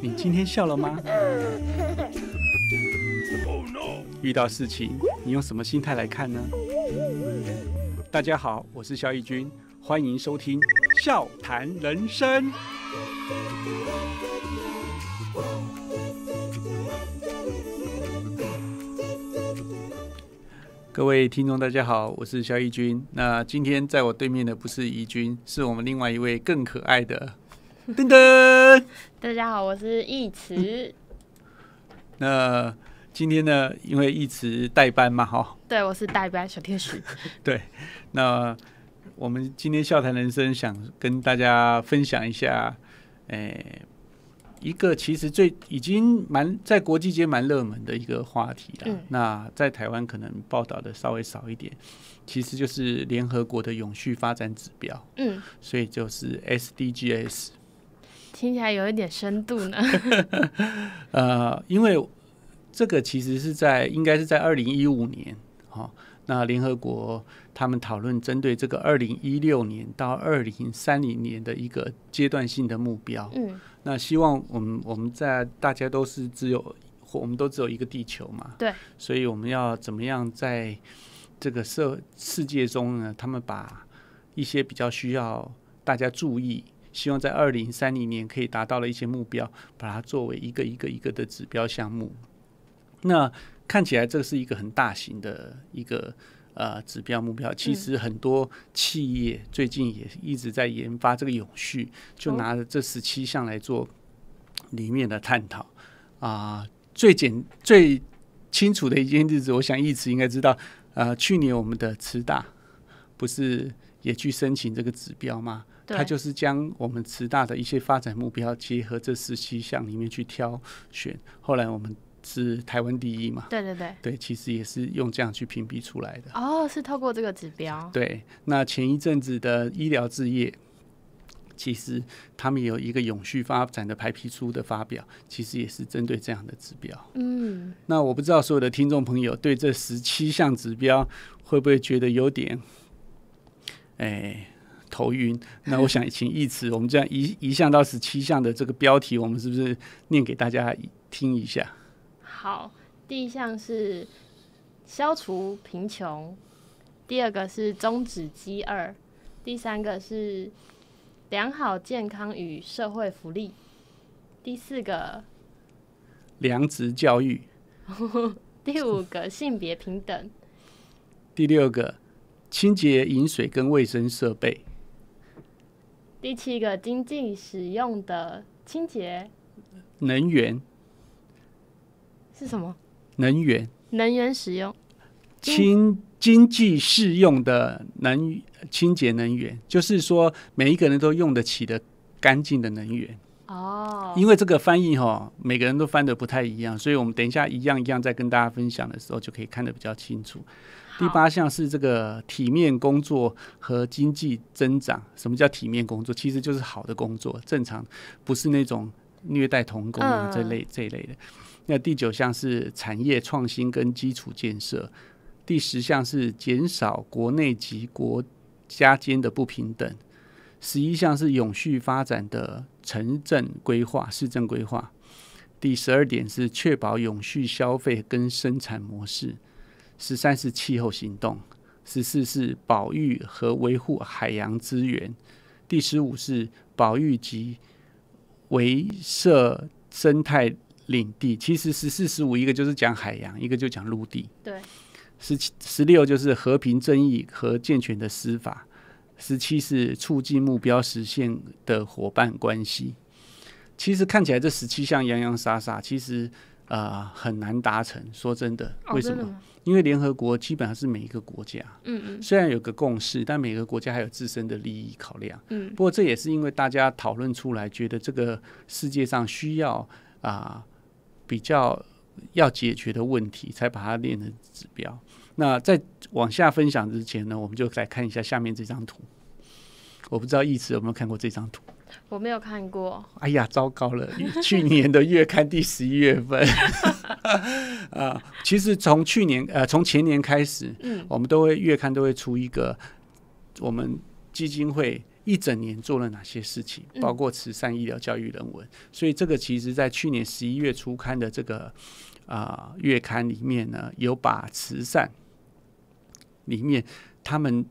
你今天笑了吗？遇到事情，你用什么心态来看呢？大家好，我是肖义军，欢迎收听《笑谈人生》。各位听众，大家好，我是肖义军。那今天在我对面的不是义军，是我们另外一位更可爱的。噔噔！大家好，我是易慈。那今天呢，因为易慈代班嘛，哈。对，我是代班小天使。对，那我们今天笑谈人生，想跟大家分享一下，诶，一个其实最已经蛮在国际间蛮热门的一个话题啦。那在台湾可能报道的稍微少一点，其实就是联合国的永续发展指标，嗯，所以就是 SDGs。听起来有一点深度呢。呃，因为这个其实是在应该是在二零一五年，哈，那联合国他们讨论针对这个二零一六年到二零三零年的一个阶段性的目标。嗯，那希望我们我们在大家都是只有我们都只有一个地球嘛？对，所以我们要怎么样在这个社世界中呢？他们把一些比较需要大家注意。希望在二零三零年可以达到了一些目标，把它作为一个一个一个的指标项目。那看起来这是一个很大型的一个呃指标目标。其实很多企业最近也一直在研发这个永续，就拿着这十七项来做里面的探讨啊。最简最清楚的一件例子，我想一直应该知道。呃，去年我们的慈大不是也去申请这个指标吗？它就是将我们慈大的一些发展目标结合这十七项里面去挑选。后来我们是台湾第一嘛，对对对，对，其实也是用这样去评比出来的。哦，是透过这个指标。对，那前一阵子的医疗置业，其实他们有一个永续发展的排皮书的发表，其实也是针对这样的指标。嗯，那我不知道所有的听众朋友对这十七项指标会不会觉得有点，哎。头晕。那我想请义慈，我们这样一一项到十七项的这个标题，我们是不是念给大家听一下？好，第一项是消除贫穷，第二个是终止饥饿，第三个是良好健康与社会福利，第四个，良知教育，第五个性别平等，第六个清洁饮水跟卫生设备。第七个经济使用的清洁能源是什么？能源？能源使用？清经济适用的能清洁能源，就是说每一个人都用得起的干净的能源。哦，因为这个翻译哈，每个人都翻的不太一样，所以我们等一下一样一样再跟大家分享的时候，就可以看得比较清楚。第八项是这个体面工作和经济增长。什么叫体面工作？其实就是好的工作，正常，不是那种虐待童工啊这类这一类的。那第九项是产业创新跟基础建设。第十项是减少国内及国家间的不平等。十一项是永续发展的城镇规划、市政规划。第十二点是确保永续消费跟生产模式。十三是气候行动，十四是保育和维护海洋资源，第十五是保育及维设生态领地。其实十四、十五一个就是讲海洋，一个就讲陆地。对，十七、十六就是和平、正义和健全的司法。十七是促进目标实现的伙伴关系。其实看起来这十七项洋洋洒洒，其实。啊，很难达成。说真的，为什么？因为联合国基本上是每一个国家，嗯嗯，虽然有个共识，但每个国家还有自身的利益考量。嗯，不过这也是因为大家讨论出来，觉得这个世界上需要啊比较要解决的问题，才把它列成指标。那在往下分享之前呢，我们就来看一下下面这张图。我不知道义慈有没有看过这张图。我没有看过。哎呀，糟糕了！去年的月刊第十一月份 啊。其实从去年呃从前年开始，嗯，我们都会月刊都会出一个我们基金会一整年做了哪些事情，包括慈善、医疗、教育、人文。所以这个其实在去年十一月初刊的这个啊月刊里面呢，有把慈善里面他们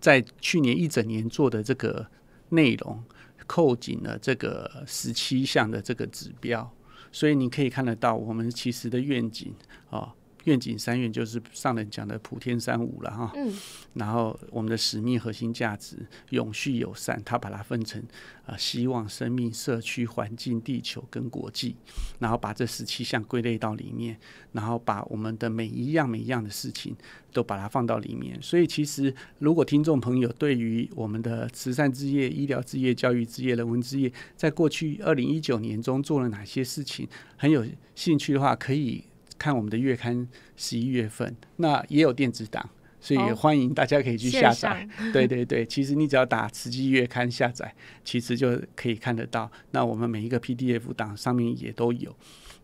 在去年一整年做的这个内容。扣紧了这个十七项的这个指标，所以你可以看得到，我们其实的愿景啊。愿景三愿就是上人讲的普天三五了哈，嗯，然后我们的使命、核心价值、永续友善，他把它分成啊，希望、生命、社区、环境、地球跟国际，然后把这十七项归类到里面，然后把我们的每一样每一样的事情都把它放到里面。所以，其实如果听众朋友对于我们的慈善之业、医疗之业、教育之业、人文之业，在过去二零一九年中做了哪些事情很有兴趣的话，可以。看我们的月刊十一月份，那也有电子档，所以欢迎大家可以去下载。对对对，其实你只要打慈济月刊下载，其实就可以看得到。那我们每一个 PDF 档上面也都有，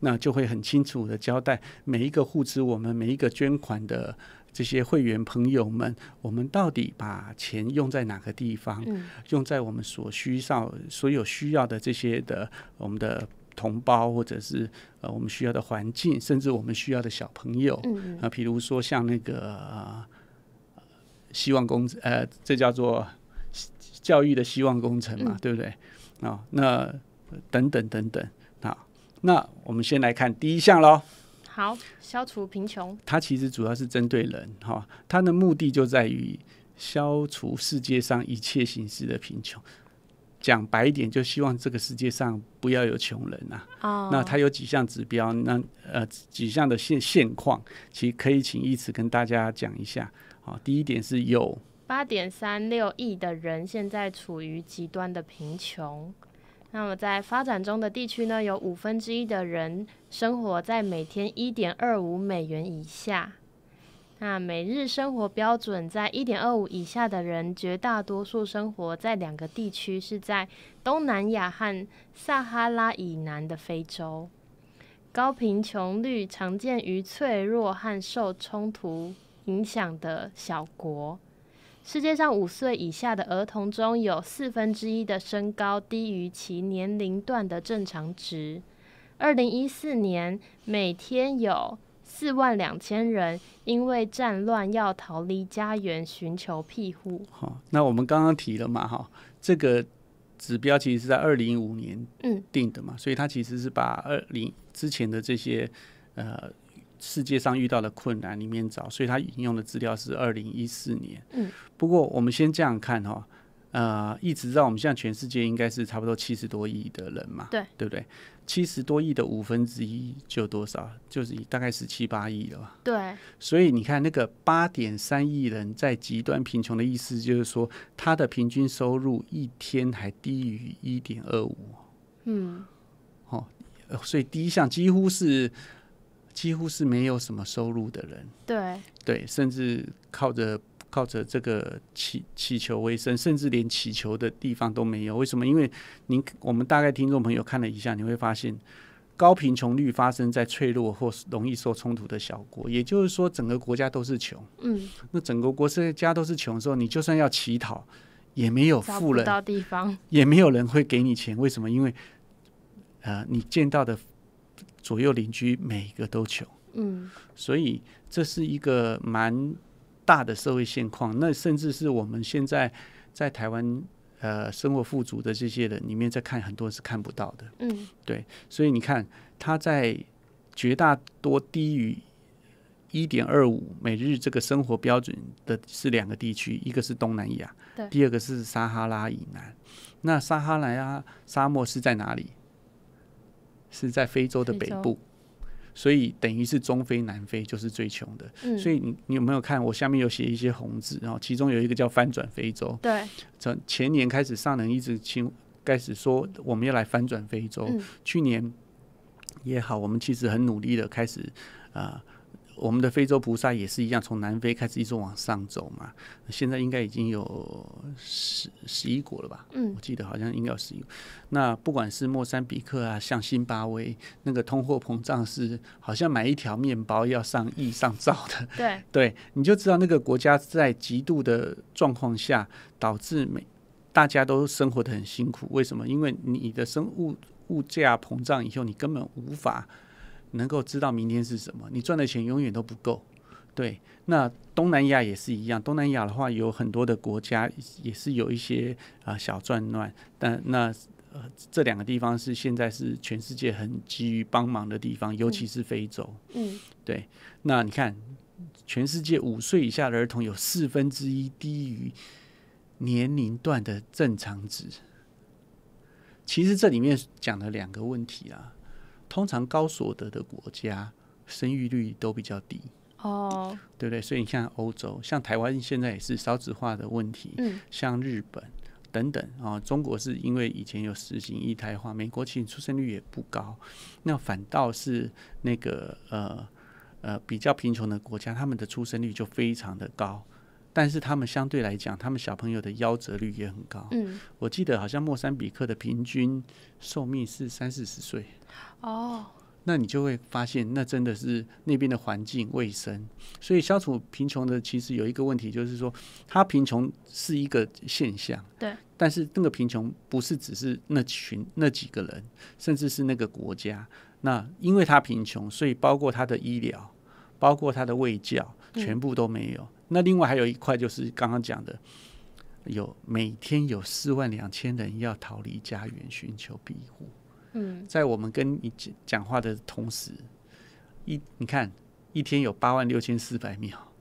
那就会很清楚的交代每一个户持我们每一个捐款的这些会员朋友们，我们到底把钱用在哪个地方，用在我们所需上所有需要的这些的我们的。同胞，或者是呃我们需要的环境，甚至我们需要的小朋友，啊，比如说像那个希望工程，呃，这叫做教育的希望工程嘛，对不对？啊，那等等等等，啊，那我们先来看第一项喽。好，消除贫穷，它其实主要是针对人，哈，它的目的就在于消除世界上一切形式的贫穷。讲白一点，就希望这个世界上不要有穷人啊。哦，那它有几项指标，那呃几项的现现况，其实可以请义慈跟大家讲一下。好，第一点是有八点三六亿的人现在处于极端的贫穷。那么在发展中的地区呢，有五分之一的人生活在每天一点二五美元以下。那每日生活标准在一点二五以下的人，绝大多数生活在两个地区，是在东南亚和撒哈拉以南的非洲。高贫穷率常见于脆弱和受冲突影响的小国。世界上五岁以下的儿童中有四分之一的身高低于其年龄段的正常值。二零一四年，每天有。四万两千人因为战乱要逃离家园，寻求庇护。好，那我们刚刚提了嘛，哈，这个指标其实是在二零一五年嗯定的嘛，所以它其实是把二零之前的这些呃世界上遇到的困难里面找，所以它引用的资料是二零一四年嗯。不过我们先这样看哈，呃，一直到我们现在全世界应该是差不多七十多亿的人嘛，对对不对？七十多亿的五分之一就多少，就是大概十七八亿了吧？对，所以你看那个八点三亿人在极端贫穷的意思，就是说他的平均收入一天还低于一点二五，嗯，好，所以第一项几乎是几乎是没有什么收入的人，对对，甚至靠着。靠着这个乞乞求为生，甚至连乞求的地方都没有。为什么？因为您我们大概听众朋友看了一下，你会发现，高贫穷率发生在脆弱或容易受冲突的小国，也就是说，整个国家都是穷。嗯，那整个国家都是穷的时候，你就算要乞讨，也没有富人，到地方也没有人会给你钱。为什么？因为啊，你见到的左右邻居每一个都穷。嗯，所以这是一个蛮。大的社会现况，那甚至是我们现在在台湾呃生活富足的这些人里面，在看很多是看不到的。嗯，对，所以你看，它在绝大多低于一点二五每日这个生活标准的是两个地区，一个是东南亚，第二个是撒哈拉以南。那撒哈拉沙漠是在哪里？是在非洲的北部。所以等于是中非、南非就是最穷的。嗯，所以你你有没有看我下面有写一些红字，然后其中有一个叫“翻转非洲”。对，从前年开始，上能一直清开始说我们要来翻转非洲。去年也好，我们其实很努力的开始啊。我们的非洲菩萨也是一样，从南非开始一直往上走嘛。现在应该已经有十十一国了吧？嗯，我记得好像应该有十一。那不管是莫桑比克啊，像新巴威，那个通货膨胀是好像买一条面包要上亿上兆的。对 对，你就知道那个国家在极度的状况下，导致每大家都生活的很辛苦。为什么？因为你的生物物价膨胀以后，你根本无法。能够知道明天是什么，你赚的钱永远都不够。对，那东南亚也是一样。东南亚的话，有很多的国家也是有一些啊小战乱。但那呃，这两个地方是现在是全世界很急于帮忙的地方，尤其是非洲。嗯，对。那你看，全世界五岁以下的儿童有四分之一低于年龄段的正常值。其实这里面讲了两个问题啊。通常高所得的国家生育率都比较低，哦，对不对？所以你像欧洲、像台湾现在也是少子化的问题，嗯，像日本等等啊。中国是因为以前有实行一胎化，美国其实出生率也不高，那反倒是那个呃呃比较贫穷的国家，他们的出生率就非常的高。但是他们相对来讲，他们小朋友的夭折率也很高。嗯，我记得好像莫桑比克的平均寿命是三四十岁。哦，那你就会发现，那真的是那边的环境卫生。所以消除贫穷的，其实有一个问题，就是说，他贫穷是一个现象。对。但是那个贫穷不是只是那群那几个人，甚至是那个国家。那因为他贫穷，所以包括他的医疗，包括他的卫教，全部都没有。那另外还有一块就是刚刚讲的，有每天有四万两千人要逃离家园寻求庇护。嗯，在我们跟你讲讲话的同时，一你看一天有八万六千四百秒，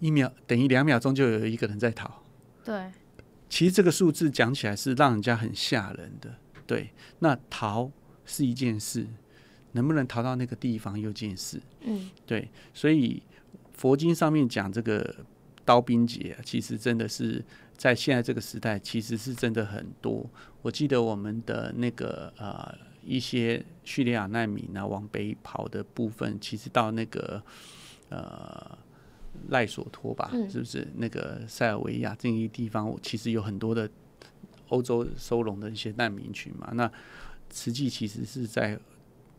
一秒等于两秒钟就有一个人在逃。对，其实这个数字讲起来是让人家很吓人的。对，那逃是一件事，能不能逃到那个地方又件事。嗯，对，所以。佛经上面讲这个刀兵劫，其实真的是在现在这个时代，其实是真的很多。我记得我们的那个呃一些叙利亚难民呢，往北跑的部分，其实到那个呃赖索托吧，是不是那个塞尔维亚这些地方，其实有很多的欧洲收容的一些难民群嘛。那实际其实是在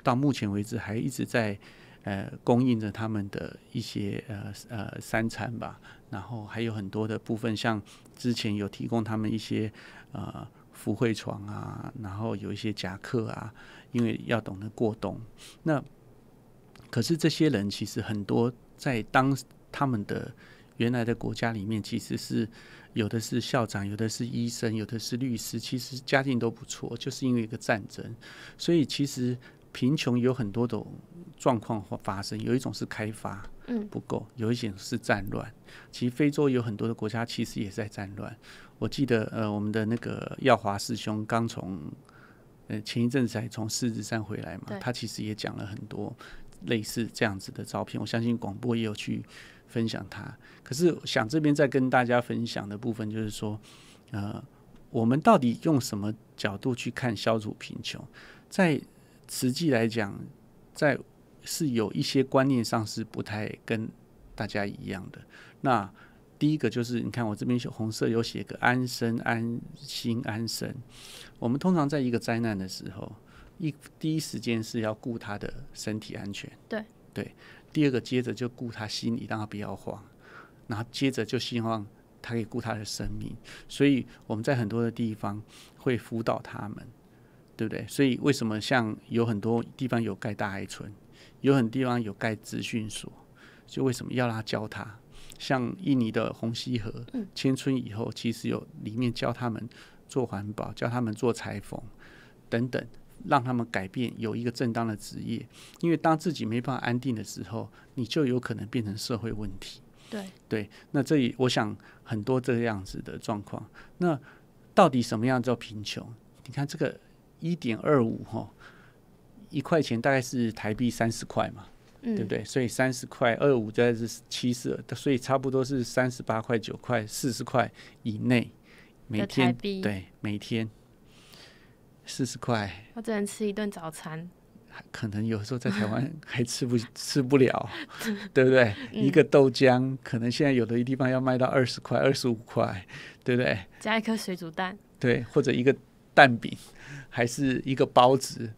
到目前为止还一直在。呃，供应着他们的一些呃呃三餐吧，然后还有很多的部分，像之前有提供他们一些呃福慧床啊，然后有一些夹克啊，因为要懂得过冬。那可是这些人其实很多在当他们的原来的国家里面，其实是有的是校长，有的是医生，有的是律师，其实家境都不错，就是因为一个战争，所以其实。贫穷有很多种状况发生，有一种是开发不够，有一些是战乱。其实非洲有很多的国家其实也在战乱。我记得呃，我们的那个耀华师兄刚从呃前一阵子从狮子山回来嘛，他其实也讲了很多类似这样子的照片。我相信广播也有去分享他。可是想这边再跟大家分享的部分就是说，呃，我们到底用什么角度去看消除贫穷？在实际来讲，在是有一些观念上是不太跟大家一样的。那第一个就是，你看我这边红色，有写个“安身安心安神。我们通常在一个灾难的时候，一第一时间是要顾他的身体安全，对对。第二个，接着就顾他心理，让他不要慌，然后接着就希望他可以顾他的生命。所以我们在很多的地方会辅导他们。对不对？所以为什么像有很多地方有盖大爱村，有很多地方有盖资讯所，就为什么要他教他？像印尼的红溪河迁村以后，其实有里面教他们做环保，教他们做裁缝等等，让他们改变有一个正当的职业。因为当自己没办法安定的时候，你就有可能变成社会问题。对对，那这里我想很多这样子的状况。那到底什么样叫贫穷？你看这个。一点二五哈，一块钱大概是台币三十块嘛，对不对？所以三十块二五再是七十，所以差不多是三十八块九块四十块以内，每天对每天四十块。我只能吃一顿早餐，可能有时候在台湾 还吃不吃不了，对不对？一个豆浆可能现在有的地方要卖到二十块二十五块，对不对？加一颗水煮蛋，对，或者一个蛋饼。还是一个包子，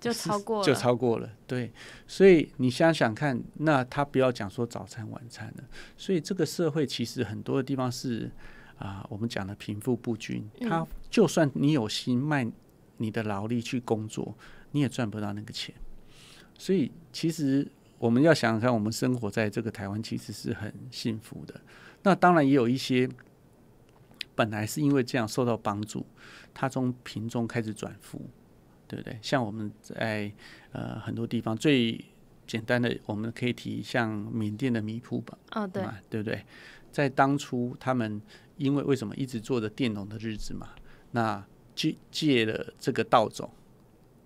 就超过了，就超过了。对，所以你想想看，那他不要讲说早餐、晚餐了。所以这个社会其实很多的地方是啊，我们讲的贫富不均。他就算你有心卖你的劳力去工作，你也赚不到那个钱。所以其实我们要想想看，我们生活在这个台湾，其实是很幸福的。那当然也有一些本来是因为这样受到帮助。他从瓶中开始转富，对不对？像我们在呃很多地方最简单的，我们可以提像缅甸的米铺吧，啊对，对不对？在当初他们因为为什么一直做着佃农的日子嘛，那借借了这个稻种，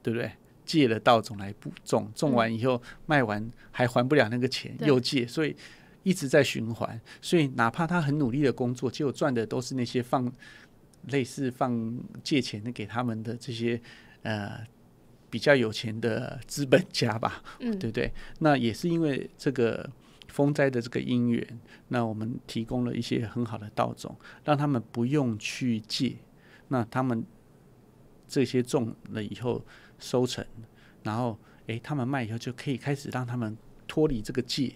对不对？借了稻种来补种，种完以后卖完还还不了那个钱，又借，所以一直在循环，所以哪怕他很努力的工作，结果赚的都是那些放。类似放借钱给他们的这些，呃，比较有钱的资本家吧，嗯，对不对？那也是因为这个风灾的这个因缘，那我们提供了一些很好的稻种，让他们不用去借。那他们这些种了以后收成，然后诶，他们卖以后就可以开始让他们脱离这个借。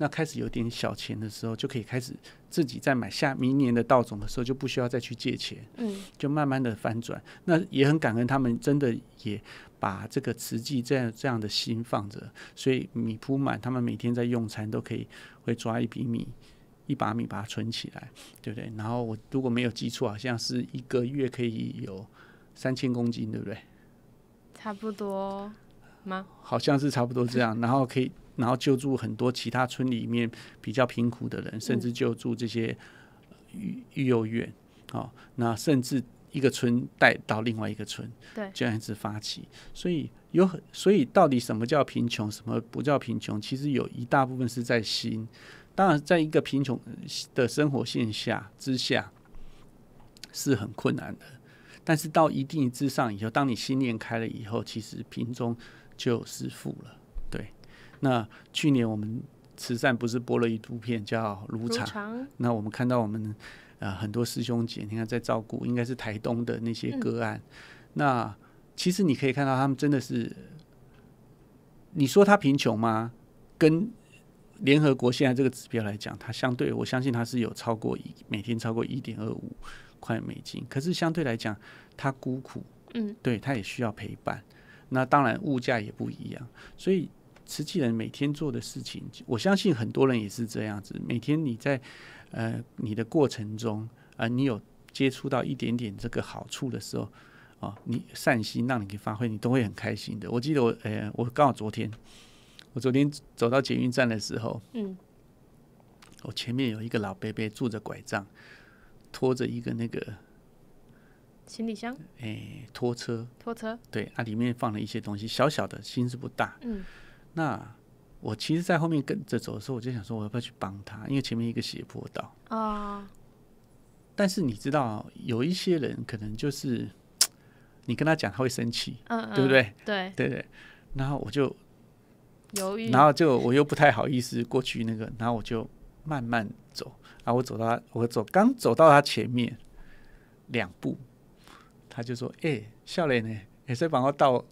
那开始有点小钱的时候，就可以开始自己在买下明年的稻种的时候，就不需要再去借钱，嗯，就慢慢的翻转。那也很感恩他们真的也把这个慈济这样这样的心放着，所以米铺满，他们每天在用餐都可以会抓一笔米一把米把它存起来，对不对？然后我如果没有记错，好像是一个月可以有三千公斤，对不对？差不多吗？好像是差不多这样，然后可以。然后救助很多其他村里面比较贫苦的人，甚至救助这些育育幼院哦，那甚至一个村带到另外一个村，这样子发起。所以有很，所以到底什么叫贫穷，什么不叫贫穷？其实有一大部分是在心。当然，在一个贫穷的生活线下之下是很困难的，但是到一定之上以后，当你心念开了以后，其实贫中就是富了。那去年我们慈善不是播了一部片叫《如常》？那我们看到我们呃很多师兄姐，你看在照顾，应该是台东的那些个案。那其实你可以看到，他们真的是你说他贫穷吗？跟联合国现在这个指标来讲，它相对，我相信它是有超过一每天超过一点二五块美金。可是相对来讲，他孤苦，嗯，对，他也需要陪伴。那当然物价也不一样，所以。瓷器人每天做的事情，我相信很多人也是这样子。每天你在，呃，你的过程中啊，你有接触到一点点这个好处的时候，啊，你善心让你去发挥，你都会很开心的。我记得我，呃，我刚好昨天，我昨天走到捷运站的时候，嗯，我前面有一个老伯伯拄着拐杖，拖着一个那个行李箱，哎，拖车，拖车，对，它里面放了一些东西，小小的，心思不大，嗯。那我其实，在后面跟着走的时候，我就想说，我要不要去帮他？因为前面一个斜坡道啊。但是你知道，有一些人可能就是，你跟他讲，他会生气，嗯，对不对？对，对对。然后我就犹豫，然后就我又不太好意思过去那个，然后我就慢慢走。然后我走到，我走刚走到他前面两步，他就说：“哎，笑脸呢？也在帮我倒？”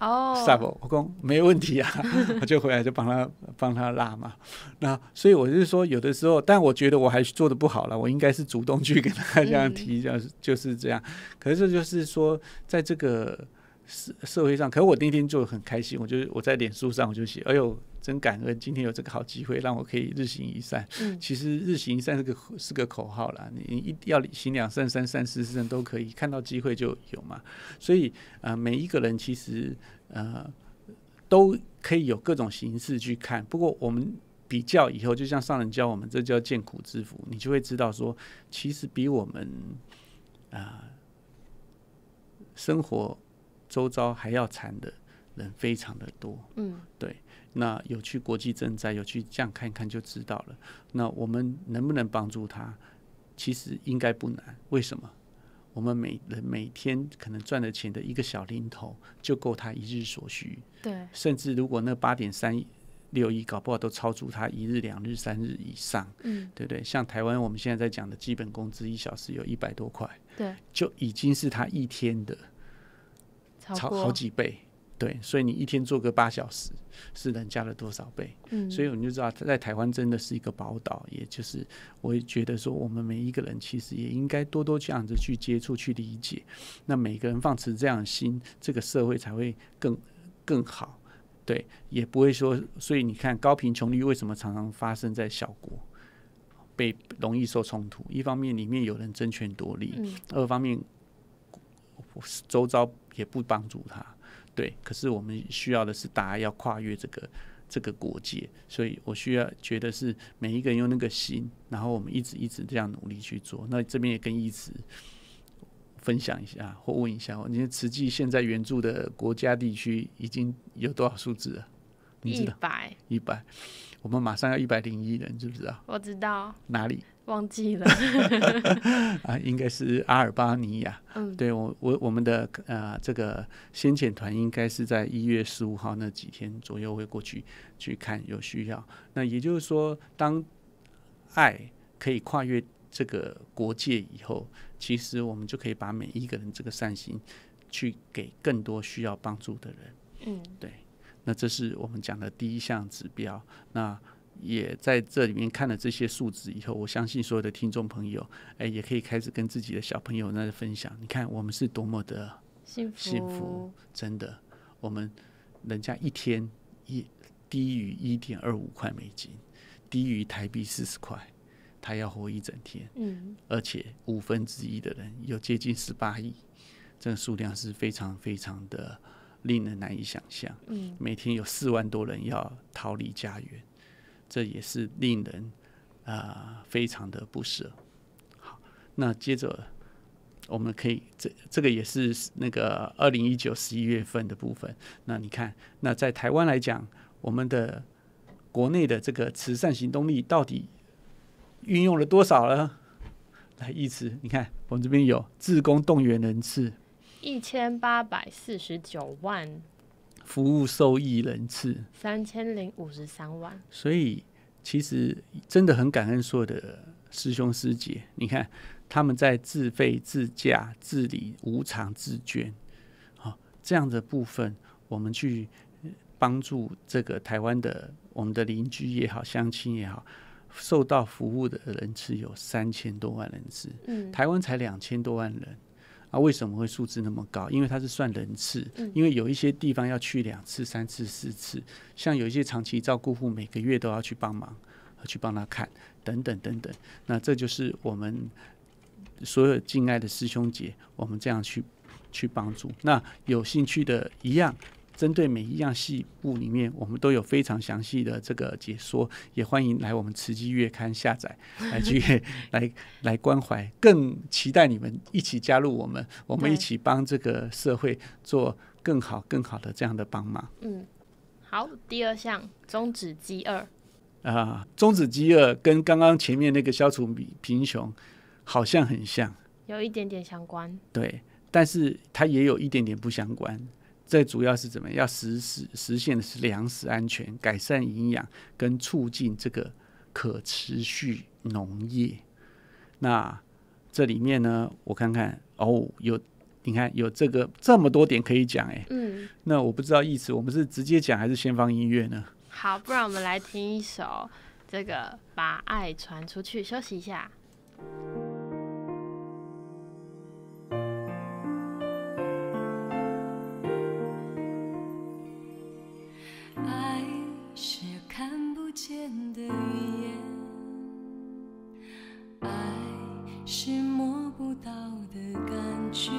哦，我讲没问题啊，我 就回来就帮他帮他拉嘛。那所以我就说，有的时候，但我觉得我还是做的不好了，我应该是主动去跟他 这样提，就就是这样。可是就是说，在这个。社社会上，可是我那天就很开心，我就是我在脸书上我就写，哎呦，真感恩今天有这个好机会，让我可以日行一善。其实日行一善是个是个口号啦，你一要行两善、三善、四善都可以，看到机会就有嘛。所以啊，每一个人其实呃都可以有各种形式去看。不过我们比较以后，就像上人教我们，这叫见苦知福，你就会知道说，其实比我们啊生活。周遭还要残的人非常的多，嗯，对，那有去国际赈灾，有去这样看看就知道了。那我们能不能帮助他？其实应该不难。为什么？我们每人每天可能赚的钱的一个小零头就够他一日所需。对，甚至如果那八点三六一搞不好都超出他一日、两日、三日以上，嗯，对不对？像台湾我们现在在讲的基本工资一小时有一百多块，对，就已经是他一天的。超好几倍，对，所以你一天做个八小时，是人加了多少倍？嗯，所以我们就知道，在台湾真的是一个宝岛。也就是，我也觉得说，我们每一个人其实也应该多多这样子去接触、去理解。那每个人放持这样的心，这个社会才会更更好。对，也不会说。所以你看，高贫穷率为什么常常发生在小国？被容易受冲突，一方面里面有人争权夺利，二方面。周遭也不帮助他，对。可是我们需要的是大家要跨越这个这个国界，所以我需要觉得是每一个人用那个心，然后我们一直一直这样努力去做。那这边也跟一直分享一下或问一下，我们慈济现在援助的国家地区已经有多少数字啊？一百，一百，我们马上要一百零一人，知不知道？我知道。哪里？忘记了 啊，应该是阿尔巴尼亚。嗯，对我，我我们的呃，这个先遣团应该是在一月十五号那几天左右会过去去看有需要。那也就是说，当爱可以跨越这个国界以后，其实我们就可以把每一个人这个善心去给更多需要帮助的人。嗯，对。那这是我们讲的第一项指标。那也在这里面看了这些数字以后，我相信所有的听众朋友，哎，也可以开始跟自己的小朋友那分享。你看，我们是多么的幸福，幸福，真的。我们人家一天一低于一点二五块美金，低于台币四十块，他要活一整天。嗯，而且五分之一的人有接近十八亿，这个数量是非常非常的令人难以想象。嗯，每天有四万多人要逃离家园。这也是令人啊非常的不舍。好，那接着我们可以，这这个也是那个二零一九十一月份的部分。那你看，那在台湾来讲，我们的国内的这个慈善行动力到底运用了多少呢？来，一直你看，我们这边有自工动员人次一千八百四十九万。服务受益人次三千零五十三万，所以其实真的很感恩所有的师兄师姐。你看他们在自费、自驾、自理、无偿自捐，好这样的部分，我们去帮助这个台湾的我们的邻居也好、乡亲也好，受到服务的人次有三千多万人次。嗯，台湾才两千多万人。啊，为什么会数字那么高？因为它是算人次，因为有一些地方要去两次、三次、四次，像有一些长期照顾户，每个月都要去帮忙，去帮他看等等等等。那这就是我们所有敬爱的师兄姐，我们这样去去帮助。那有兴趣的，一样。针对每一样细部里面，我们都有非常详细的这个解说，也欢迎来我们慈济月刊下载 来去 来来关怀，更期待你们一起加入我们，我们一起帮这个社会做更好更好的这样的帮忙。嗯，好，第二项终止饥饿啊，终止饥饿跟刚刚前面那个消除贫贫穷好像很像，有一点点相关，对，但是它也有一点点不相关。最主要是怎么要实施实现的是粮食安全、改善营养跟促进这个可持续农业。那这里面呢，我看看哦，有你看有这个这么多点可以讲哎。嗯。那我不知道意思，我们是直接讲还是先放音乐呢？好，不然我们来听一首这个《把爱传出去》，休息一下。间的语言，爱是摸不到的感觉。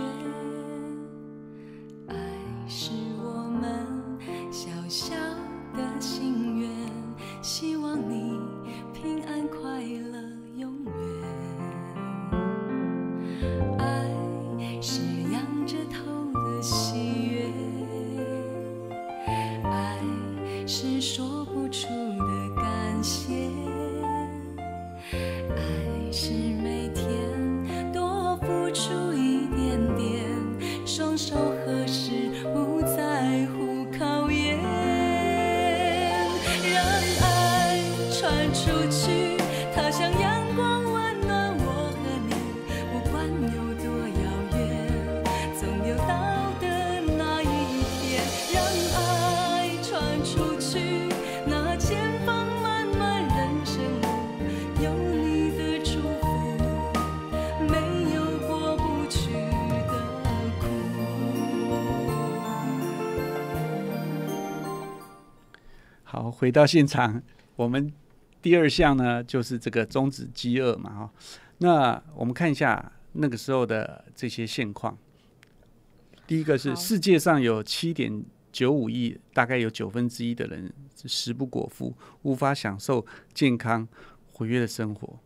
回到现场，我们第二项呢就是这个终止饥饿嘛，哈。那我们看一下那个时候的这些现况。第一个是世界上有七点九五亿，大概有九分之一的人食不果腹，无法享受健康活跃的生活。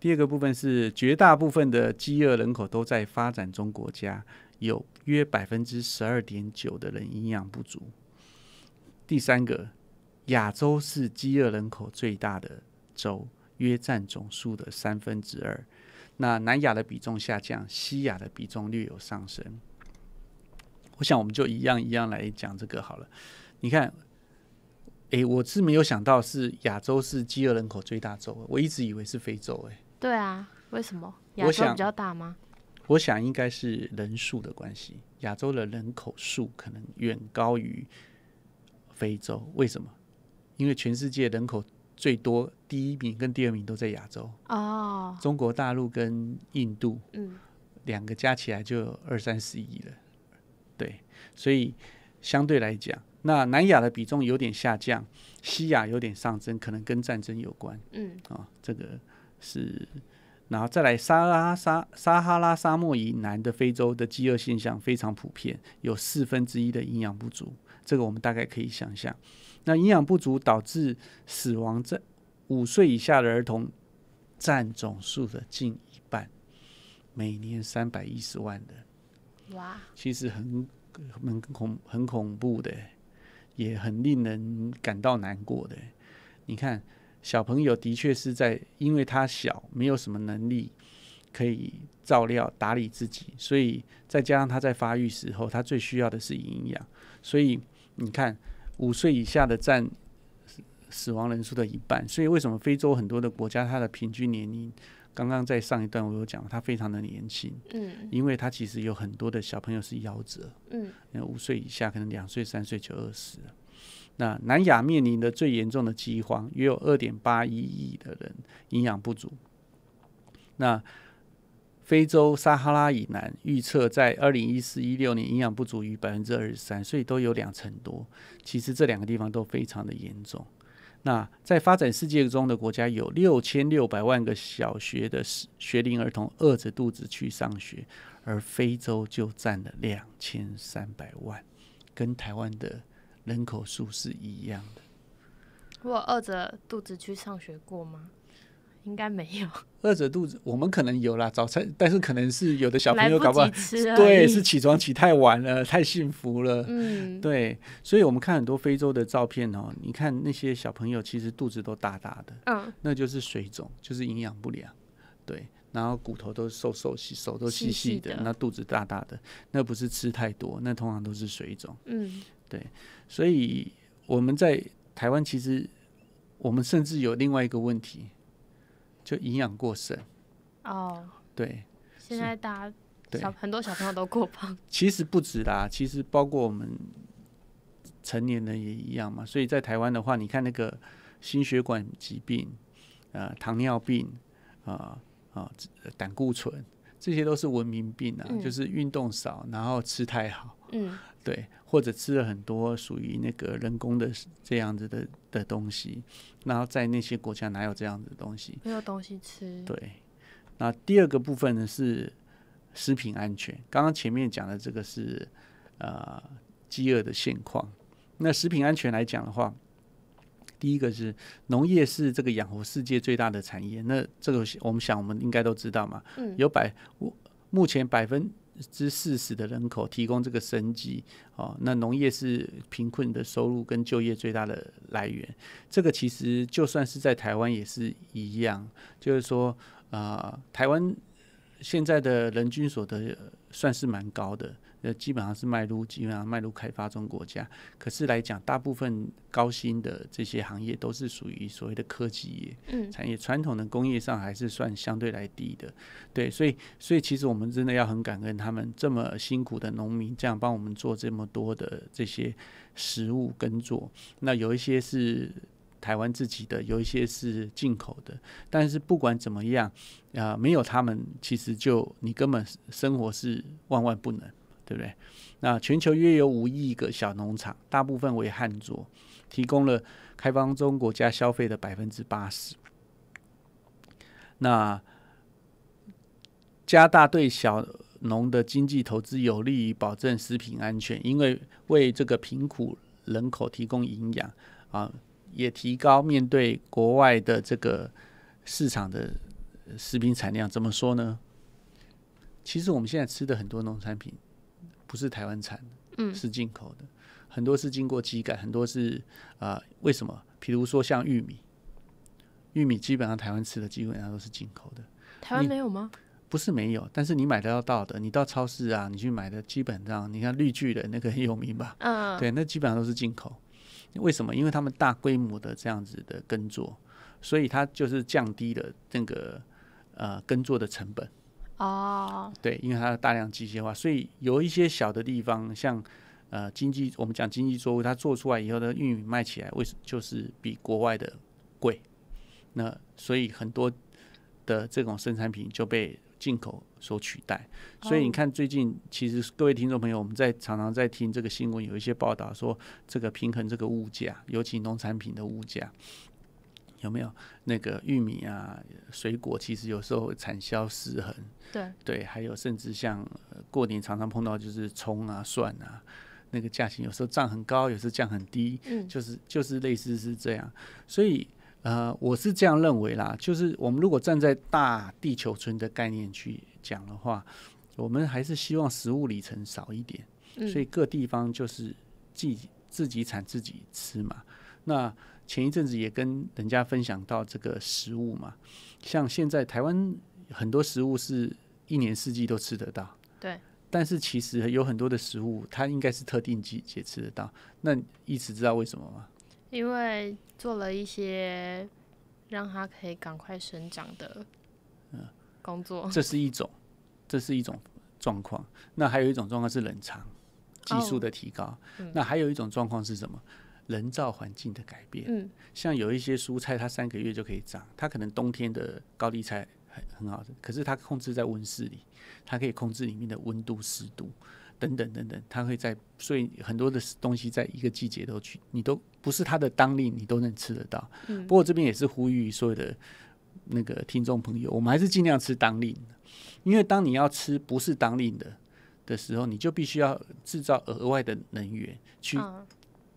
第二个部分是绝大部分的饥饿人口都在发展中国家，有约百分之十二点九的人营养不足。第三个。亚洲是饥饿人口最大的州，约占总数的三分之二。那南亚的比重下降，西亚的比重略有上升。我想我们就一样一样来讲这个好了。你看，哎，我是没有想到是亚洲是饥饿人口最大州，我一直以为是非洲。哎，对啊，为什么？亚洲比较大吗？我想应该是人数的关系，亚洲的人口数可能远高于非洲。为什么？因为全世界人口最多，第一名跟第二名都在亚洲。哦，中国大陆跟印度，嗯，两个加起来就二三十亿了。对，所以相对来讲，那南亚的比重有点下降，西亚有点上升，可能跟战争有关。嗯，啊，这个是，然后再来撒拉沙撒哈拉沙漠以南的非洲的饥饿现象非常普遍，有四分之一的营养不足，这个我们大概可以想象。那营养不足导致死亡，在五岁以下的儿童占总数的近一半，每年三百一十万的，哇，其实很很恐很恐怖的，也很令人感到难过的。你看，小朋友的确是在因为他小，没有什么能力可以照料打理自己，所以再加上他在发育时候，他最需要的是营养，所以你看。五岁以下的占死亡人数的一半，所以为什么非洲很多的国家它的平均年龄，刚刚在上一段我有讲，它非常的年轻，嗯，因为它其实有很多的小朋友是夭折，嗯，五岁以下可能两岁三岁就饿死了。那南亚面临的最严重的饥荒，约有二点八一亿的人营养不足。那非洲撒哈拉以南预测在二零一四一六年营养不足于百分之二十三，所以都有两成多。其实这两个地方都非常的严重。那在发展世界中的国家，有六千六百万个小学的学龄儿童饿着肚子去上学，而非洲就占了两千三百万，跟台湾的人口数是一样的。我饿着肚子去上学过吗？应该没有 饿着肚子，我们可能有啦。早餐，但是可能是有的小朋友搞不好，对，是起床起太晚了，太幸福了，嗯，对。所以，我们看很多非洲的照片哦，你看那些小朋友，其实肚子都大大的，嗯，那就是水肿，就是营养不良，对。然后骨头都瘦瘦细，手都细细的，那肚子大大的，那不是吃太多，那通常都是水肿，嗯，对。所以我们在台湾，其实我们甚至有另外一个问题。就营养过剩哦，对，现在大小很多小朋友都过胖，其实不止啦，其实包括我们成年人也一样嘛。所以在台湾的话，你看那个心血管疾病，呃，糖尿病，啊啊，胆固醇，这些都是文明病啊，就是运动少，然后吃太好，嗯。对，或者吃了很多属于那个人工的这样子的的东西，然后在那些国家哪有这样子东西？没有东西吃。对，那第二个部分呢是食品安全。刚刚前面讲的这个是呃饥饿的现况。那食品安全来讲的话，第一个是农业是这个养活世界最大的产业。那这个我们想，我们应该都知道嘛。嗯。有百，目前百分。之四十的人口提供这个生机哦，那农业是贫困的收入跟就业最大的来源。这个其实就算是在台湾也是一样，就是说啊，台湾现在的人均所得算是蛮高的。呃，基本上是卖入，基本上卖入开发中国家。可是来讲，大部分高薪的这些行业都是属于所谓的科技业产业。传统的工业上还是算相对来低的，对，所以所以其实我们真的要很感恩他们这么辛苦的农民，这样帮我们做这么多的这些食物耕作。那有一些是台湾自己的，有一些是进口的。但是不管怎么样，啊，没有他们，其实就你根本生活是万万不能。对不对？那全球约有五亿个小农场，大部分为汉族，提供了开放中国家消费的百分之八十。那加大对小农的经济投资，有利于保证食品安全，因为为这个贫苦人口提供营养啊，也提高面对国外的这个市场的食品产量。怎么说呢？其实我们现在吃的很多农产品。不是台湾产的，嗯，是进口的，很多是经过机改，很多是啊，为什么？比如说像玉米，玉米基本上台湾吃的基本上都是进口的。台湾没有吗？不是没有，但是你买得到的，你到超市啊，你去买的基本上，你看绿巨的那个很有名吧？嗯，对，那基本上都是进口。为什么？因为他们大规模的这样子的耕作，所以它就是降低了那个呃耕作的成本。哦，对，因为它大量机械化，所以有一些小的地方，像呃经济，我们讲经济作物，它做出来以后的玉米卖起来，为就是比国外的贵，那所以很多的这种生产品就被进口所取代。所以你看，最近其实各位听众朋友，我们在常常在听这个新闻，有一些报道说，这个平衡这个物价，尤其农产品的物价。有没有那个玉米啊、水果？其实有时候产销失衡。对对，还有甚至像过年常常碰到，就是葱啊、蒜啊，那个价钱有时候涨很高，有时候降很低，嗯，就是就是类似是这样。所以呃，我是这样认为啦，就是我们如果站在大地球村的概念去讲的话，我们还是希望食物里程少一点，所以各地方就是自己自己产自己吃嘛，那。前一阵子也跟人家分享到这个食物嘛，像现在台湾很多食物是一年四季都吃得到，对，但是其实有很多的食物它应该是特定季节吃得到，那一直知道为什么吗？因为做了一些让它可以赶快生长的，嗯，工作，这是一种，这是一种状况，那还有一种状况是冷藏技术的提高，那还有一种状况是什么？人造环境的改变，像有一些蔬菜，它三个月就可以长。它可能冬天的高丽菜很很好的，可是它控制在温室里，它可以控制里面的温度、湿度等等等等。它会在，所以很多的东西在一个季节都去，你都不是它的当令，你都能吃得到。不过这边也是呼吁所有的那个听众朋友，我们还是尽量吃当令的，因为当你要吃不是当令的的时候，你就必须要制造额外的能源去。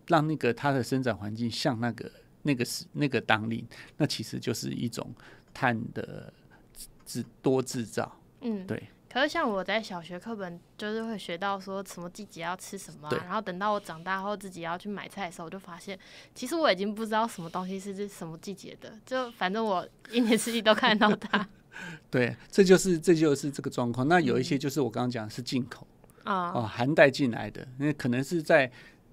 让那个它的生长环境像那个那个是那个当令，那其实就是一种碳的制多制造。嗯，对。可是像我在小学课本，就是会学到说什么季节要吃什么，然后等到我长大后自己要去买菜的时候，我就发现其实我已经不知道什么东西是什么季节的，就反正我一年四季都看到它。对，这就是这就是这个状况。那有一些就是我刚刚讲是进口啊，哦，含带进来的，那可能是在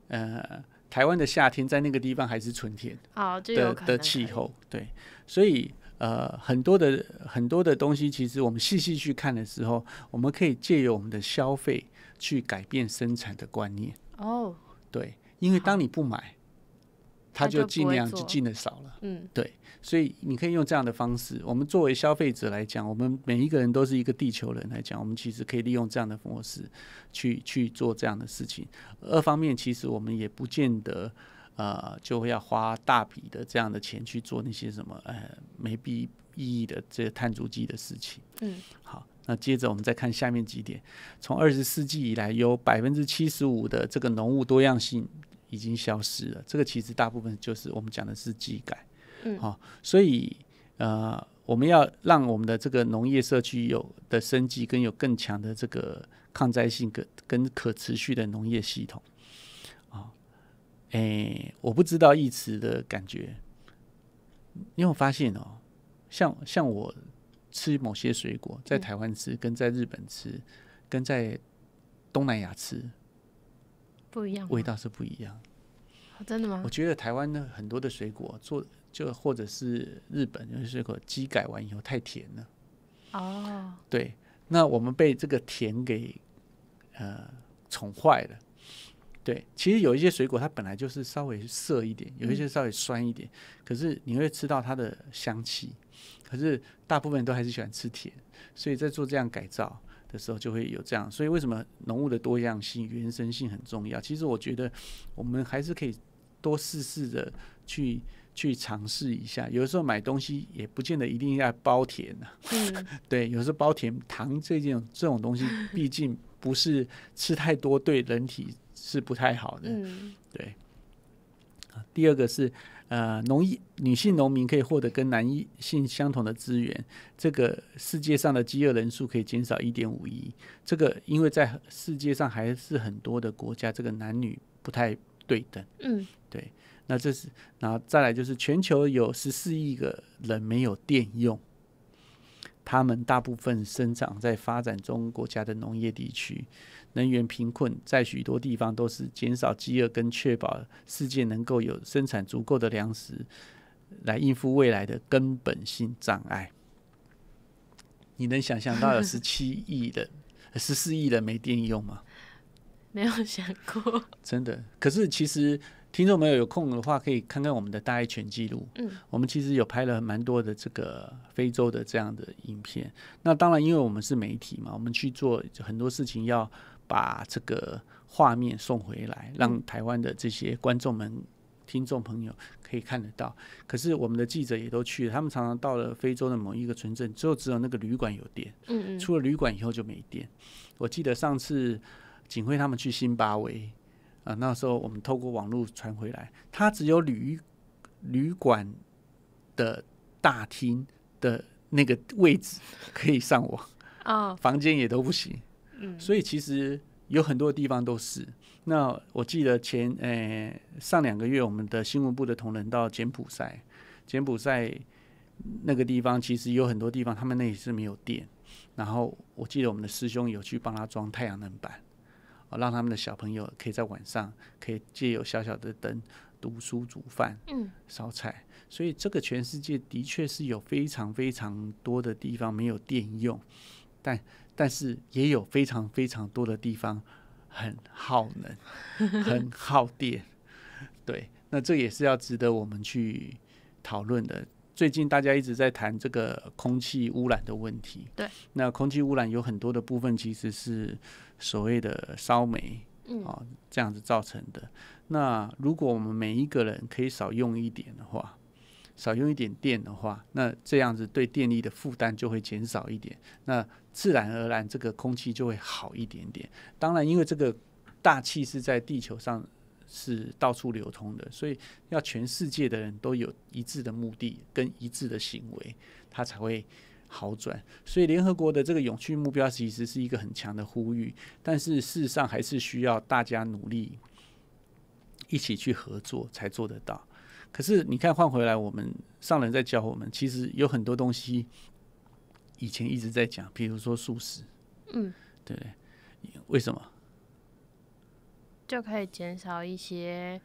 呃。台湾的夏天在那个地方还是春天，的的气候对，所以呃很多的很多的东西，其实我们细细去看的时候，我们可以借由我们的消费去改变生产的观念哦，对，因为当你不买。他就尽量就进的少了，嗯，对，所以你可以用这样的方式。我们作为消费者来讲，我们每一个人都是一个地球人来讲，我们其实可以利用这样的模式，去去做这样的事情。二方面，其实我们也不见得，呃，就会要花大笔的这样的钱去做那些什么，呃，没必意义的这些碳足迹的事情。嗯，好，那接着我们再看下面几点。从二十世纪以来，有百分之七十五的这个农物多样性。已经消失了。这个其实大部分就是我们讲的是技改，嗯，好，所以呃，我们要让我们的这个农业社区有的升级，跟有更强的这个抗灾性，跟跟可持续的农业系统，啊，哎，我不知道一吃的感觉，因为我发现哦，像像我吃某些水果，在台湾吃，跟在日本吃，跟在东南亚吃。不一样，味道是不一样。真的吗？我觉得台湾的很多的水果做，就或者是日本有些果，机改完以后太甜了。哦，对，那我们被这个甜给呃宠坏了。对，其实有一些水果它本来就是稍微涩一点，有一些稍微酸一点，可是你会吃到它的香气。可是大部分人都还是喜欢吃甜，所以在做这样改造。的时候就会有这样，所以为什么农物的多样性、原生性很重要？其实我觉得我们还是可以多试试的，去去尝试一下。有时候买东西也不见得一定要包甜呐，对。有时候包甜糖这件这种东西，毕竟不是吃太多对人体是不太好的，对。第二个是，呃，农业女性农民可以获得跟男性相同的资源，这个世界上的饥饿人数可以减少一点五亿。这个因为在世界上还是很多的国家，这个男女不太对等。嗯，对。那这是，然后再来就是，全球有十四亿个人没有电用，他们大部分生长在发展中国家的农业地区。能源贫困在许多地方都是减少饥饿跟确保世界能够有生产足够的粮食来应付未来的根本性障碍。你能想象到有 十七亿人、十四亿人没电用吗？没有想过。真的。可是其实听众朋友有空的话可以看看我们的大爱全记录。嗯。我们其实有拍了蛮多的这个非洲的这样的影片。那当然，因为我们是媒体嘛，我们去做很多事情要。把这个画面送回来，让台湾的这些观众们、听众朋友可以看得到。可是我们的记者也都去，了，他们常常到了非洲的某一个村镇，之后只有那个旅馆有电，嗯嗯，出了旅馆以后就没电。我记得上次景辉他们去辛巴威，啊，那时候我们透过网络传回来，他只有旅旅馆的大厅的那个位置可以上网啊，房间也都不行。所以其实有很多地方都是。那我记得前诶上两个月，我们的新闻部的同仁到柬埔寨，柬埔寨那个地方其实有很多地方，他们那里是没有电。然后我记得我们的师兄有去帮他装太阳能板，哦，让他们的小朋友可以在晚上可以借有小小的灯读书、煮饭、嗯、烧菜。所以这个全世界的确是有非常非常多的地方没有电用，但。但是也有非常非常多的地方很耗能，很耗电，对，那这也是要值得我们去讨论的。最近大家一直在谈这个空气污染的问题，对，那空气污染有很多的部分其实是所谓的烧煤，嗯，啊，这样子造成的。那如果我们每一个人可以少用一点的话，少用一点电的话，那这样子对电力的负担就会减少一点，那自然而然这个空气就会好一点点。当然，因为这个大气是在地球上是到处流通的，所以要全世界的人都有一致的目的跟一致的行为，它才会好转。所以，联合国的这个永续目标其实是一个很强的呼吁，但是事实上还是需要大家努力一起去合作才做得到。可是你看，换回来我们上人在教我们，其实有很多东西以前一直在讲，比如说素食，嗯，对不对？为什么？就可以减少一些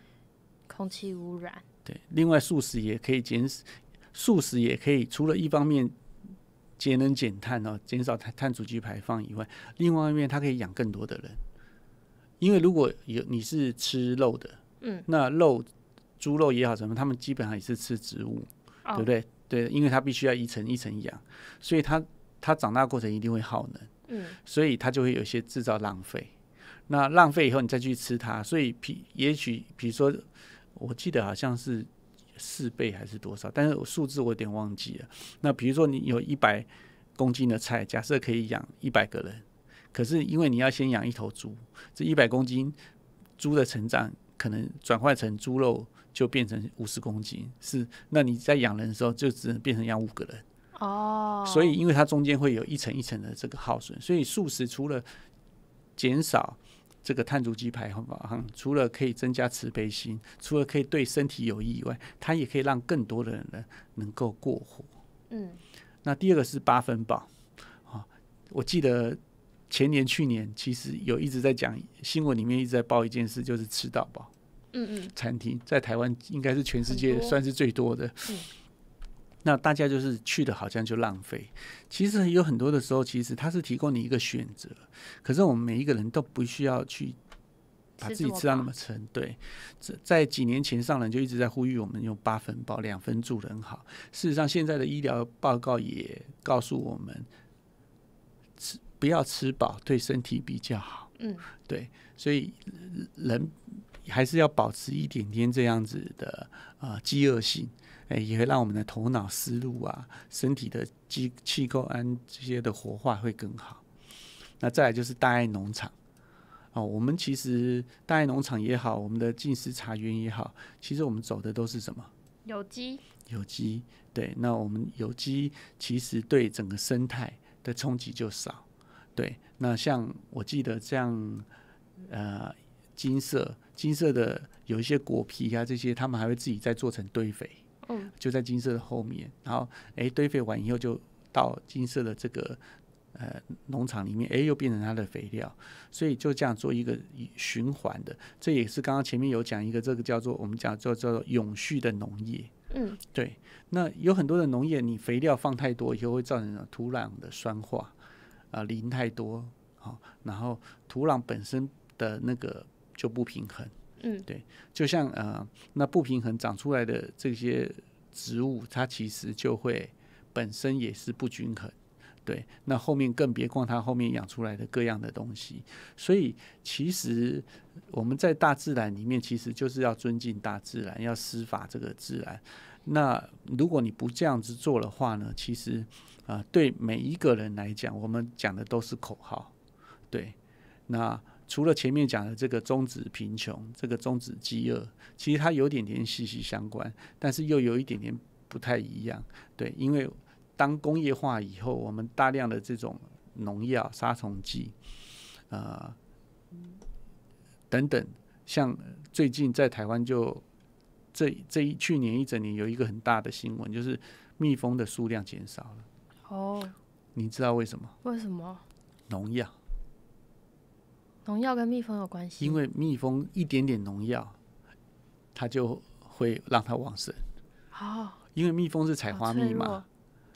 空气污染。对，另外素食也可以减，素食也可以除了一方面节能减碳哦，减少碳碳足迹排放以外，另外一面它可以养更多的人，因为如果有你是吃肉的，嗯，那肉。猪肉也好什么，他们基本上也是吃植物，对不对？对，因为它必须要一层一层养，所以它它长大过程一定会耗能，嗯，所以它就会有些制造浪费。那浪费以后你再去吃它，所以比也许比如说，我记得好像是四倍还是多少，但是我数字我有点忘记了。那比如说你有一百公斤的菜，假设可以养一百个人，可是因为你要先养一头猪，这一百公斤猪的成长可能转换成猪肉。就变成五十公斤，是那你在养人的时候就只能变成养五个人哦。所以因为它中间会有一层一层的这个耗损，所以素食除了减少这个碳足迹排放，除了可以增加慈悲心，除了可以对身体有益以外，它也可以让更多的人呢能够过活。嗯，那第二个是八分饱啊。我记得前年、去年其实有一直在讲新闻里面一直在报一件事，就是吃到饱。嗯嗯，餐厅在台湾应该是全世界算是最多的。那大家就是去的，好像就浪费。其实有很多的时候，其实它是提供你一个选择。可是我们每一个人都不需要去把自己吃到那么撑。对，在在几年前，上人就一直在呼吁我们用八分饱、两分住的很好。事实上，现在的医疗报告也告诉我们，吃不要吃饱对身体比较好。嗯，对，所以人。还是要保持一点点这样子的啊饥饿性，哎，也会让我们的头脑思路啊、身体的机器安这些的活化会更好。那再来就是大爱农场哦，我们其实大爱农场也好，我们的进食茶园也好，其实我们走的都是什么？有机，有机。对，那我们有机其实对整个生态的冲击就少。对，那像我记得这样，呃，金色。金色的有一些果皮啊，这些他们还会自己再做成堆肥，嗯，就在金色的后面，然后哎，堆肥完以后就到金色的这个呃农场里面，哎，又变成它的肥料，所以就这样做一个循环的。这也是刚刚前面有讲一个这个叫做我们讲叫叫做永续的农业，嗯，对。那有很多的农业，你肥料放太多以后会造成土壤的酸化，啊，磷太多，好，然后土壤本身的那个。就不平衡，嗯，对，就像呃，那不平衡长出来的这些植物，它其实就会本身也是不均衡，对，那后面更别光它后面养出来的各样的东西，所以其实我们在大自然里面，其实就是要尊敬大自然，要施法这个自然。那如果你不这样子做的话呢，其实啊，对每一个人来讲，我们讲的都是口号，对，那。除了前面讲的这个终止贫穷，这个终止饥饿，其实它有点点息息相关，但是又有一点点不太一样。对，因为当工业化以后，我们大量的这种农药、杀虫剂，呃，等等，像最近在台湾就这这一去年一整年有一个很大的新闻，就是蜜蜂的数量减少了。哦，你知道为什么？为什么？农药。农药跟蜜蜂有关系，因为蜜蜂一点点农药，它就会让它旺盛。哦，因为蜜蜂是采花蜜嘛，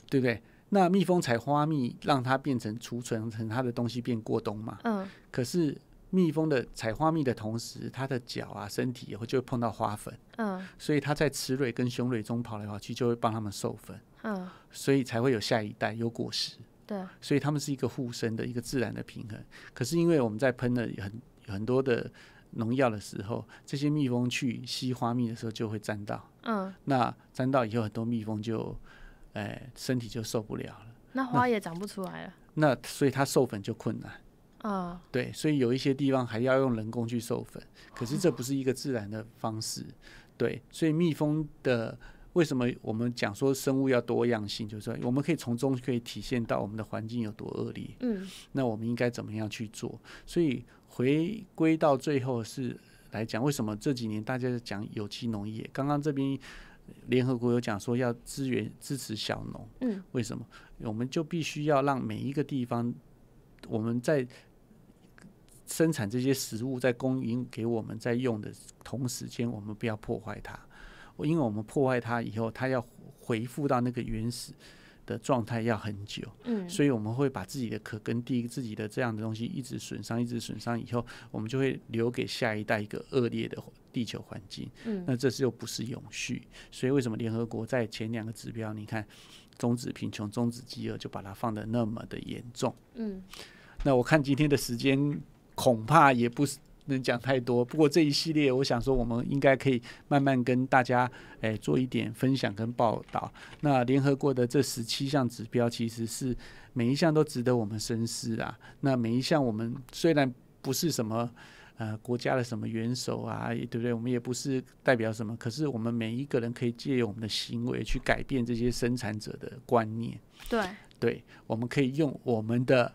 对不对？那蜜蜂采花蜜，让它变成储存成它的东西，变过冬嘛。嗯。可是蜜蜂的采花蜜的同时，它的脚啊、身体也会就碰到花粉。嗯。所以它在雌蕊跟雄蕊中跑来跑去，就会帮它们授粉。嗯。所以才会有下一代，有果实。对，所以它们是一个互生的一个自然的平衡。可是因为我们在喷了很很多的农药的时候，这些蜜蜂去吸花蜜的时候就会沾到，嗯，那沾到以后很多蜜蜂就，哎，身体就受不了了。那花也长不出来了。那所以它授粉就困难啊。对，所以有一些地方还要用人工去授粉，可是这不是一个自然的方式。对，所以蜜蜂的。为什么我们讲说生物要多样性？就是说，我们可以从中可以体现到我们的环境有多恶劣。嗯，那我们应该怎么样去做？所以回归到最后是来讲，为什么这几年大家讲有机农业？刚刚这边联合国有讲说要支援支持小农。嗯，为什么？我们就必须要让每一个地方，我们在生产这些食物，在供应给我们在用的同时间，我们不要破坏它。因为我们破坏它以后，它要回复到那个原始的状态要很久，嗯，所以我们会把自己的可耕地、自己的这样的东西一直损伤，一直损伤以后，我们就会留给下一代一个恶劣的地球环境，嗯，那这是又不是永续，所以为什么联合国在前两个指标，你看终止贫穷、终止饥饿，就把它放的那么的严重，嗯，那我看今天的时间恐怕也不是。能讲太多，不过这一系列，我想说，我们应该可以慢慢跟大家，诶做一点分享跟报道。那联合国的这十七项指标，其实是每一项都值得我们深思啊。那每一项，我们虽然不是什么呃国家的什么元首啊，对不对？我们也不是代表什么，可是我们每一个人可以借我们的行为去改变这些生产者的观念。对，对，我们可以用我们的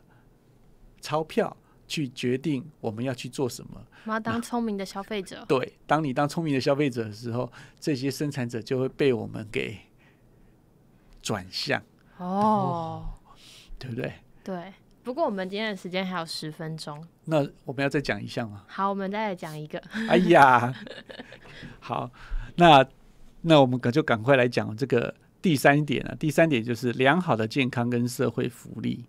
钞票。去决定我们要去做什么，我们要当聪明的消费者。对，当你当聪明的消费者的时候，这些生产者就会被我们给转向。哦，对不对？对。不过我们今天的时间还有十分钟，那我们要再讲一项吗？好，我们再来讲一个。哎呀，好，那那我们就赶快来讲这个第三点啊。第三点就是良好的健康跟社会福利。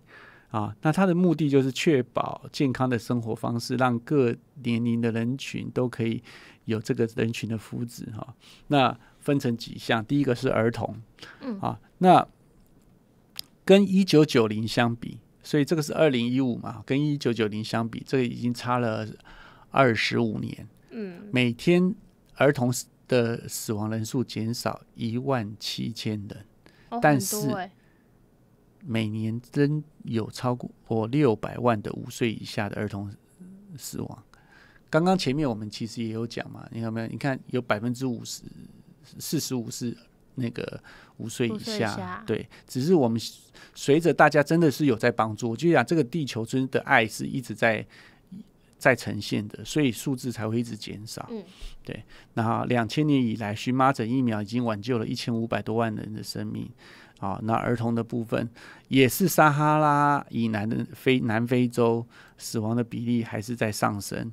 啊，那它的目的就是确保健康的生活方式，让各年龄的人群都可以有这个人群的福祉哈。那分成几项，第一个是儿童，嗯，啊，那跟一九九零相比，所以这个是二零一五嘛，跟一九九零相比，这个已经差了二十五年，嗯，每天儿童的死亡人数减少一万七千人，但是。每年仍有超过或六百万的五岁以下的儿童死亡。刚刚前面我们其实也有讲嘛，你有没有？你看有百分之五十、四十五是那个五岁以下，对。只是我们随着大家真的是有在帮助，我就讲这个地球真的爱是一直在在呈现的，所以数字才会一直减少。嗯，对。那两千年以来，荨麻疹疫苗已经挽救了一千五百多万人的生命。啊，那儿童的部分也是撒哈拉以南的非南非洲死亡的比例还是在上升，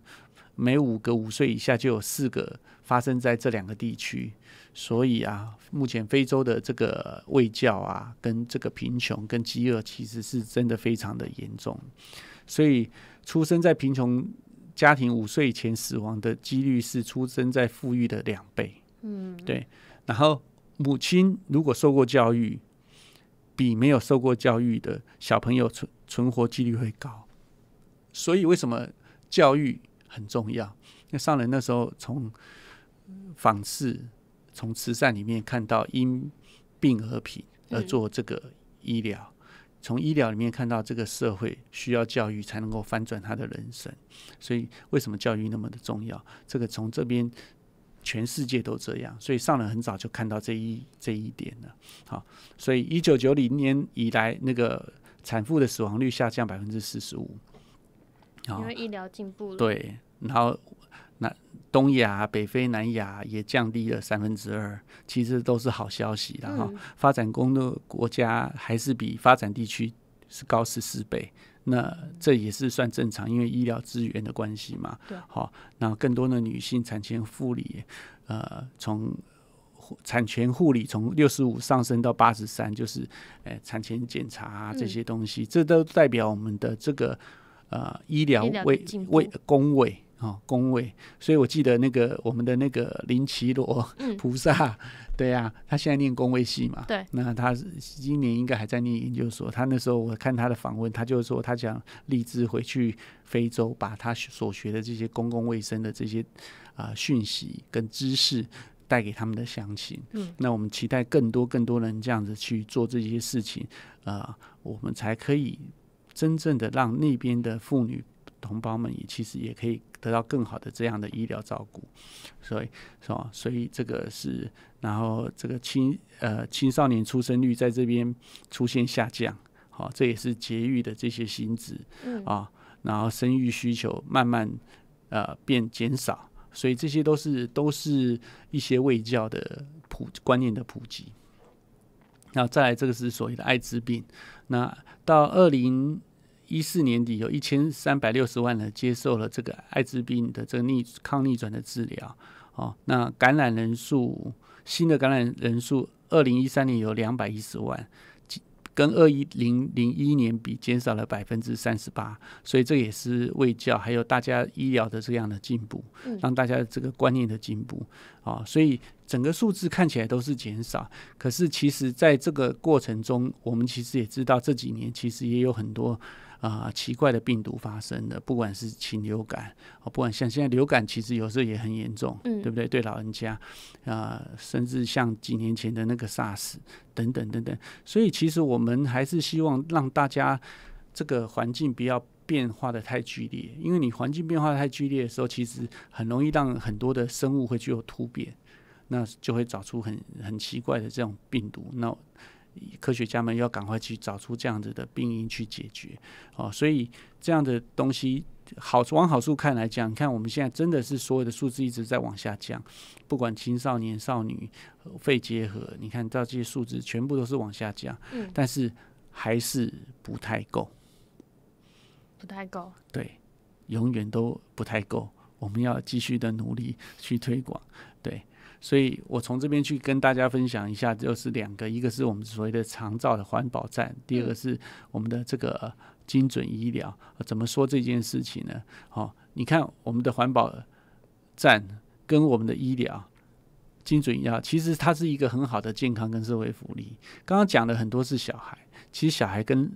每五个五岁以下就有四个发生在这两个地区，所以啊，目前非洲的这个卫教啊，跟这个贫穷跟饥饿其实是真的非常的严重，所以出生在贫穷家庭五岁前死亡的几率是出生在富裕的两倍，嗯，对，然后母亲如果受过教育。比没有受过教育的小朋友存存活几率会高，所以为什么教育很重要？那上人那时候从访视、从慈善里面看到因病而贫，而做这个医疗，从医疗里面看到这个社会需要教育才能够翻转他的人生，所以为什么教育那么的重要？这个从这边。全世界都这样，所以上人很早就看到这一这一点了。好，所以一九九零年以来，那个产妇的死亡率下降百分之四十五，因为医疗进步了。对，然后南东亚、北非、南亚也降低了三分之二，其实都是好消息。然后发展中的国家还是比发展地区是高十四倍。那这也是算正常，因为医疗资源的关系嘛。对。好，那更多的女性产前护理，呃，从产前护理从六十五上升到八十三，就是呃产前检查这些东西，这都代表我们的这个呃医疗卫卫工卫。哦，工位，所以我记得那个我们的那个林奇罗菩萨，对呀，他现在念工位系嘛，对，那他今年应该还在念研究所。他那时候我看他的访问，他就说他讲立志回去非洲，把他所学的这些公共卫生的这些啊讯息跟知识带给他们的乡亲。嗯，那我们期待更多更多人这样子去做这些事情，呃，我们才可以真正的让那边的妇女。同胞们也其实也可以得到更好的这样的医疗照顾，所以是吧？所以这个是，然后这个青呃青少年出生率在这边出现下降，好，这也是节育的这些行止啊，然后生育需求慢慢呃变减少，所以这些都是都是一些卫教的普观念的普及。那再来这个是所谓的艾滋病，那到二零。一四年底有一千三百六十万人接受了这个艾滋病的这个逆抗逆转的治疗，哦，那感染人数新的感染人数，二零一三年有两百一十万，跟二一零零一年比减少了百分之三十八，所以这也是卫教还有大家医疗的这样的进步，让大家这个观念的进步，哦，所以整个数字看起来都是减少，可是其实在这个过程中，我们其实也知道这几年其实也有很多。啊，奇怪的病毒发生的，不管是禽流感，哦，不管像现在流感，其实有时候也很严重，对不对？对老人家，啊，甚至像几年前的那个 SARS 等等等等。所以，其实我们还是希望让大家这个环境不要变化的太剧烈，因为你环境变化太剧烈的时候，其实很容易让很多的生物会具有突变，那就会找出很很奇怪的这种病毒。那科学家们要赶快去找出这样子的病因去解决，哦，所以这样的东西好往好处看来讲，你看我们现在真的是所有的数字一直在往下降，不管青少年少女肺结核，你看到这些数字全部都是往下降，嗯，但是还是不太够，不太够，对，永远都不太够，我们要继续的努力去推广，对。所以我从这边去跟大家分享一下，就是两个，一个是我们所谓的长照的环保站，第二个是我们的这个精准医疗。怎么说这件事情呢？哦，你看我们的环保站跟我们的医疗精准医疗，其实它是一个很好的健康跟社会福利。刚刚讲的很多是小孩，其实小孩跟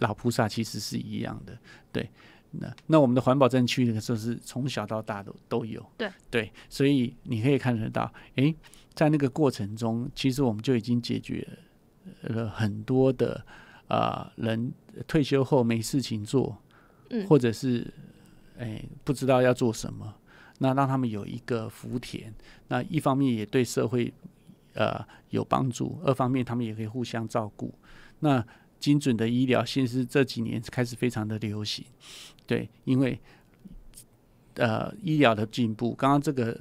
老菩萨其实是一样的，对。那那我们的环保证区那个时候是从小到大都都有，对对，所以你可以看得到，哎，在那个过程中，其实我们就已经解决了很多的啊人退休后没事情做，嗯，或者是哎不知道要做什么，那让他们有一个福田，那一方面也对社会呃有帮助，二方面他们也可以互相照顾，那。精准的医疗其实这几年开始非常的流行，对，因为呃医疗的进步，刚刚这个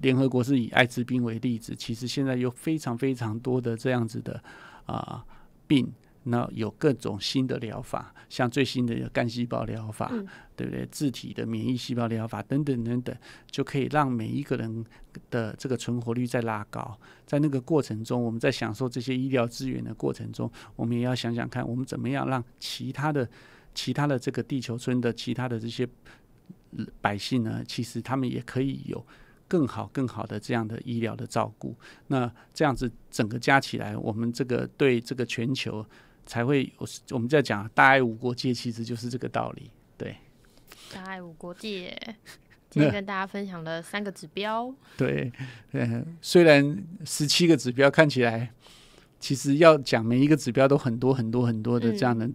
联合国是以艾滋病为例子，其实现在有非常非常多的这样子的啊病。那有各种新的疗法，像最新的干细胞疗法，对不对？自体的免疫细胞疗法等等等等，就可以让每一个人的这个存活率在拉高。在那个过程中，我们在享受这些医疗资源的过程中，我们也要想想看，我们怎么样让其他的、其他的这个地球村的其他的这些百姓呢？其实他们也可以有更好、更好的这样的医疗的照顾。那这样子整个加起来，我们这个对这个全球。才会，我我们在讲大爱无国界，其实就是这个道理。对，大爱无国界，今天跟大家分享了三个指标。对，嗯，虽然十七个指标看起来，其实要讲每一个指标都很多很多很多的这样的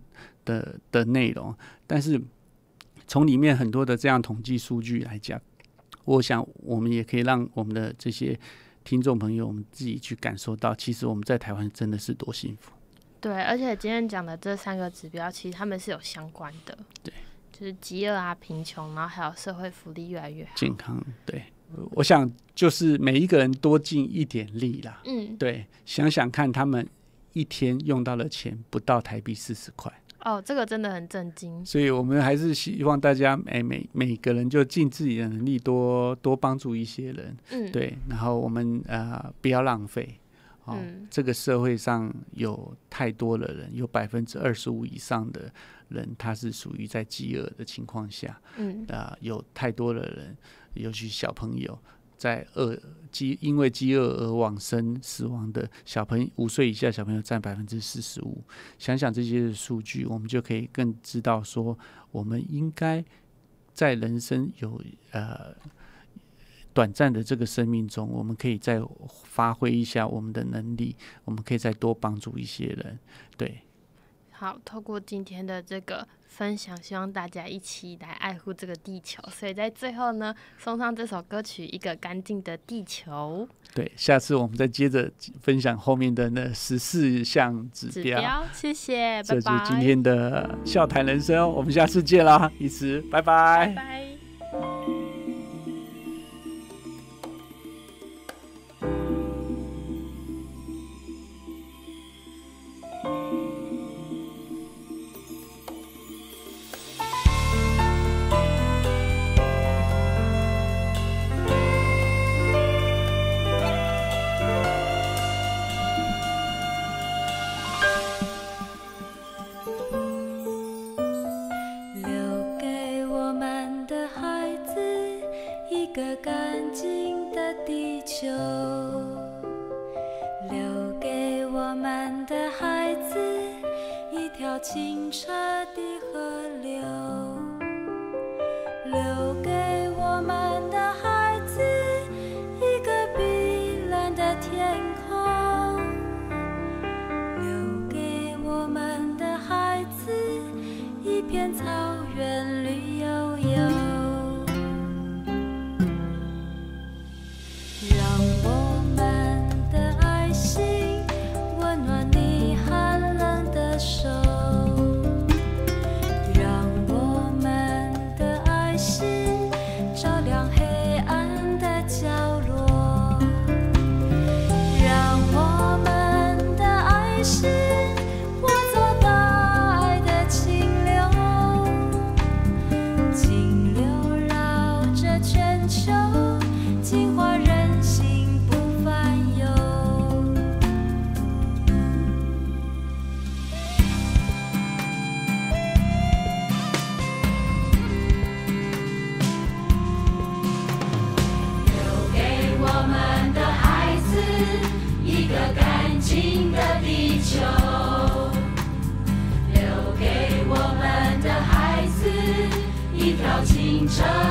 的的内容，但是从里面很多的这样统计数据来讲，我想我们也可以让我们的这些听众朋友，我们自己去感受到，其实我们在台湾真的是多幸福。对，而且今天讲的这三个指标，其实他们是有相关的。对，就是饥饿啊、贫穷，然后还有社会福利越来越好，健康。对，我想就是每一个人多尽一点力啦。嗯，对，想想看，他们一天用到的钱不到台币四十块。哦，这个真的很震惊。所以我们还是希望大家每每每个人就尽自己的能力，多多帮助一些人。嗯，对，然后我们呃不要浪费。嗯，这个社会上有太多的人，有百分之二十五以上的人，他是属于在饥饿的情况下。嗯啊，有太多的人，尤其小朋友，在饿饥因为饥饿而往生死亡的小朋友，五岁以下小朋友占百分之四十五。想想这些数据，我们就可以更知道说，我们应该在人生有呃。短暂的这个生命中，我们可以再发挥一下我们的能力，我们可以再多帮助一些人。对，好，透过今天的这个分享，希望大家一起来爱护这个地球。所以在最后呢，送上这首歌曲《一个干净的地球》。对，下次我们再接着分享后面的那十四项指标。谢谢，拜拜。这是今天的笑谈人生我们下次见啦，李慈，拜拜。拜。的地球，留给我们的孩子一条清澈。